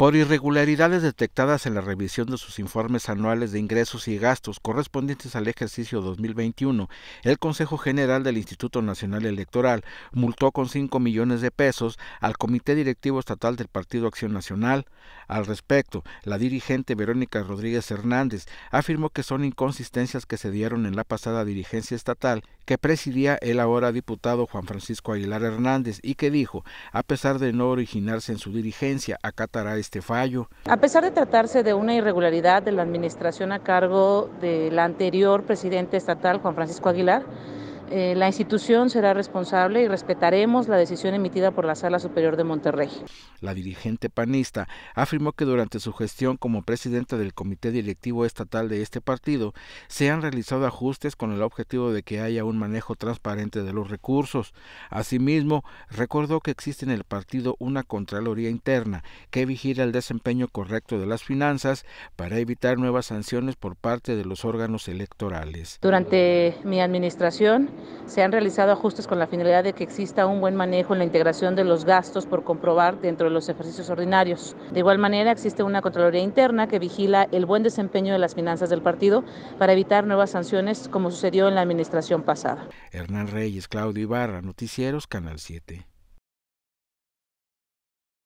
por irregularidades detectadas en la revisión de sus informes anuales de ingresos y gastos correspondientes al ejercicio 2021, el Consejo General del Instituto Nacional Electoral multó con 5 millones de pesos al Comité Directivo Estatal del Partido Acción Nacional. Al respecto, la dirigente Verónica Rodríguez Hernández afirmó que son inconsistencias que se dieron en la pasada dirigencia estatal que presidía el ahora diputado Juan Francisco Aguilar Hernández y que dijo, a pesar de no originarse en su dirigencia, acatará este este a pesar de tratarse de una irregularidad de la administración a cargo del anterior presidente estatal, Juan Francisco Aguilar, eh, la institución será responsable y respetaremos la decisión emitida por la Sala Superior de Monterrey. La dirigente panista afirmó que durante su gestión como presidenta del Comité Directivo Estatal de este partido se han realizado ajustes con el objetivo de que haya un manejo transparente de los recursos. Asimismo, recordó que existe en el partido una Contraloría Interna que vigila el desempeño correcto de las finanzas para evitar nuevas sanciones por parte de los órganos electorales. Durante mi administración, se han realizado ajustes con la finalidad de que exista un buen manejo en la integración de los gastos por comprobar dentro de los ejercicios ordinarios. De igual manera, existe una Contraloría Interna que vigila el buen desempeño de las finanzas del partido para evitar nuevas sanciones como sucedió en la administración pasada. Hernán Reyes, Claudio Ibarra, Noticieros, Canal 7.